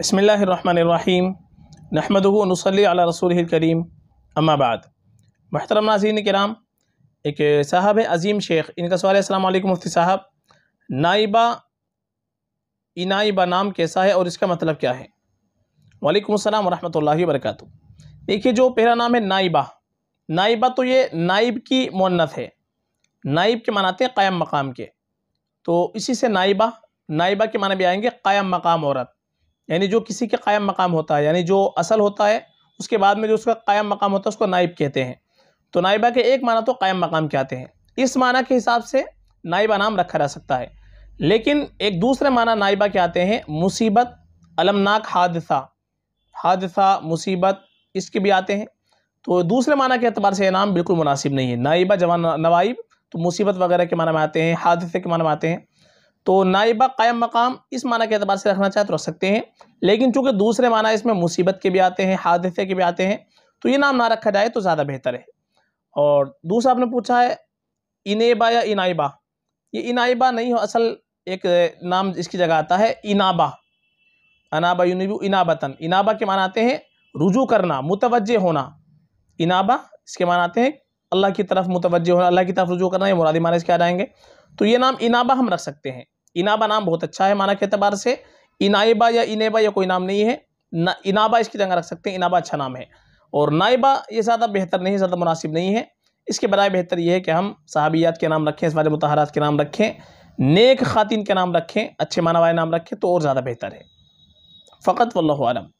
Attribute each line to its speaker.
Speaker 1: بسم اللہ الرحمن الرحیم نحمد و اللہ علیہ رسول الکریم اما بعد محترم ناظرین کرام ایک صاحب عظیم شیخ ان کا سوال ہے السلام علیکم مفتی صاحب نائبہ انائبہ نام کیسا ہے اور اس کا مطلب کیا ہے وعلیکم السلام ورحمۃ اللہ وبرکاتہ دیکھیے جو پہلا نام ہے نائبہ نائبہ تو یہ نائب کی مونت ہے نائب کے ہیں قائم مقام کے تو اسی سے نائبہ نائبہ کے معنی بھی آئیں گے قائم مقام عورت یعنی جو کسی کے قائم مقام ہوتا ہے یعنی جو اصل ہوتا ہے اس کے بعد میں جو اس کا قائم مقام ہوتا ہے اس کو نائب کہتے ہیں تو نائبہ کے ایک معنی تو قائم مقام کہتے آتے ہیں اس معنی کے حساب سے نائبہ نام رکھا جا سکتا ہے لیکن ایک دوسرے معنی نائبہ کے آتے ہیں مصیبت علمناک حادثہ حادثہ مصیبت اس کے بھی آتے ہیں تو دوسرے معنی کے اعتبار سے یہ نام بالکل مناسب نہیں ہے نائبہ جوان نوائب تو مصیبت وغیرہ کے معنی میں آتے ہیں حادثے کے معنی میں آتے ہیں تو نائبہ قائم مقام اس معنی کے اعتبار سے رکھنا چاہے تو رکھ سکتے ہیں لیکن چونکہ دوسرے معنی اس میں مصیبت کے بھی آتے ہیں حادثے کے بھی آتے ہیں تو یہ نام نہ رکھا جائے تو زیادہ بہتر ہے اور دوسرا آپ نے پوچھا ہے انیبا یا انائبہ یہ انائبہ نہیں ہو اصل ایک نام اس کی جگہ آتا ہے انابا انابا یونیبو انابتن انابا کے معنی آتے ہیں رجوع کرنا متوجہ ہونا انابا اس کے معنی آتے ہیں اللہ کی طرف متوجہ ہونا اللہ کی طرف رجوع یہ مرادی معنی اس کے آ جائیں گے تو یہ نام انابہ ہم رکھ سکتے ہیں انابہ نام بہت اچھا ہے معنی کے اعتبار سے انائبہ یا انیبہ یا کوئی نام نہیں ہے انابہ اس کی جگہ رکھ سکتے ہیں انابہ اچھا نام ہے اور نائبہ یہ زیادہ بہتر نہیں زیادہ مناسب نہیں ہے اس کے برائے بہتر یہ ہے کہ ہم صحابیات کے نام رکھیں اس متحرات کے نام رکھیں نیک خواتین کے نام رکھیں اچھے معنی والے نام رکھیں تو اور زیادہ بہتر ہے فقط واللہ عالم